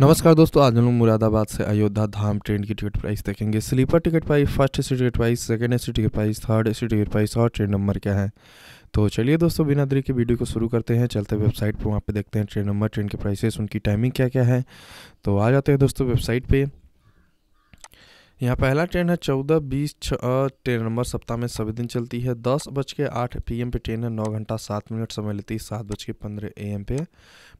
नमस्कार दोस्तों आज हम लोग मुरादाबाद से अयोध्या धाम ट्रेन की टिकट प्राइस देखेंगे sleeper ticket price first AC ticket price second AC ticket price third AC ticket price और ट्रेन नंबर क्या है तो चलिए दोस्तों बिना देरी के वीडियो को शुरू करते हैं चलते वेबसाइट पर वहाँ पे देखते हैं ट्रेन नंबर ट्रेन के प्राइसेस उनकी टाइमिंग क्या क्या है तो आ जाते हैं दोस्तों वेबसाइट पर यहाँ पहला ट्रेन है चौदह बीस छः ट्रेन नंबर सप्ताह में सभी दिन चलती है दस बज के आठ पी एम पे ट्रेन है नौ घंटा सात मिनट समय लेती है सात बज के पंद्रह ए एम पे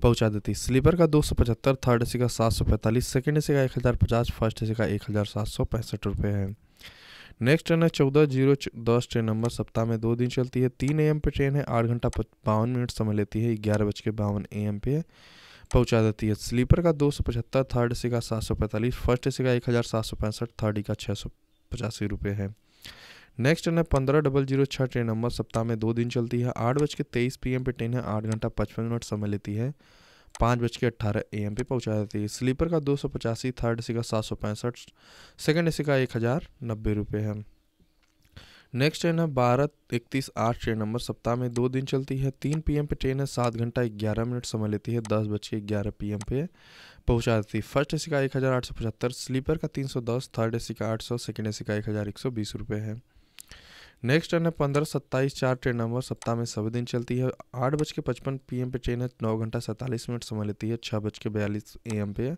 पहुँचा देती है स्लीपर का दो सौ पचहत्तर थर्ड ए का सात सौ पैंतालीस सेकेंड ए का एक हज़ार पचास फर्स्ट ए का एक हज़ार सात सौ पैंसठ रुपये है नेक्स्ट ट्रेन है चौदह जीरो दस ट्रेन नंबर सप्ताह में दो दिन चलती है तीन ए एम पे ट्रेन है आठ घंटा बावन मिनट समय लेती है ग्यारह बज के बावन ए एम पे पहुंचा देती है स्लीपर का दो सौ पचहत्तर थर्ड एसी का सात सौ पैंतालीस फर्स्ट एसी का एक हज़ार सात सौ पैंसठ थर्ड ई का छः सौ पचासी रुपये है नेक्स्ट ट्रेन है पंद्रह डबल जीरो छः ट्रेन नंबर सप्ताह में दो दिन चलती है आठ बज के तेईस पी पे ट्रेन है आठ घंटा पचपन मिनट समय लेती है पाँच बज के अट्ठारह ए एम पे पहुँचा देती है स्लीपर का दो सौ पचासी थर्ड ए सी का सात सौ पैंसठ सेकेंड ए सी का एक हज़ार नब्बे रुपये है नेक्स्ट ट्रेन है भारत इकतीस आठ ट्रेन नंबर सप्ताह में दो दिन चलती है तीन पी पे ट्रेन है सात घंटा ग्यारह मिनट समय लेती है दस बज के ग्यारह पी पे पहुँचा देती है फर्स्ट ए का एक हज़ार आठ सौ पचहत्तर स्लीपर का तीन सौ दस थर्ड ए सी का आठ सौ सेकेंड ए सी का एक हज़ार एक सौ बीस रुपये है नेक्स्ट ट्रेन है पंद्रह सत्ताईस चार ट्रेन नंबर सप्ताह में सभी दिन चलती है आठ बज के पचपन पी पे ट्रेन है नौ घंटा सैंतालीस मिनट समय लेती है छः बज के बयालीस ए पे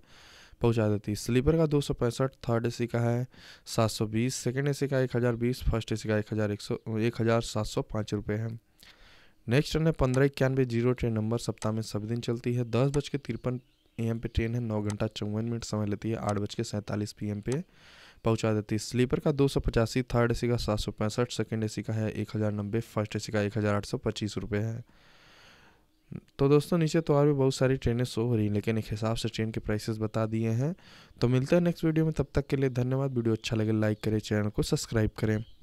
पहुंचा देती है स्लीपर का दो सौ पैंसठ थर्ड ए सी का है सात सौ बीस सेकेंड ए सी का एक हज़ार बीस फर्स्ट ए सी का एक हज़ार एक सौ एक हज़ार सात सौ पाँच रुपये है नेक्स्ट ट्रेन है पंद्रह इक्यानवे जीरो ट्रेन नंबर सप्ताह में सभी दिन चलती है दस बज के तिरपन ए एम पे ट्रेन है नौ घंटा चौवन मिनट समय लेती है आठ बज के सैंतालीस पी एम पे पहुंचा देती है स्लीपर का दो सौ पचासी थर्ड ए सी का सात सौ पैंसठ सेकेंड ए सी का है एक हज़ार नब्बे फर्स्ट ए सी का एक हज़ार आठ सौ पच्चीस रुपये है तो दोस्तों नीचे तो और भी बहुत सारी ट्रेनें शो हो रही हैं लेकिन एक हिसाब से ट्रेन के प्राइसेस बता दिए हैं तो मिलते हैं नेक्स्ट वीडियो में तब तक के लिए धन्यवाद वीडियो अच्छा लगे लाइक करें चैनल को सब्सक्राइब करें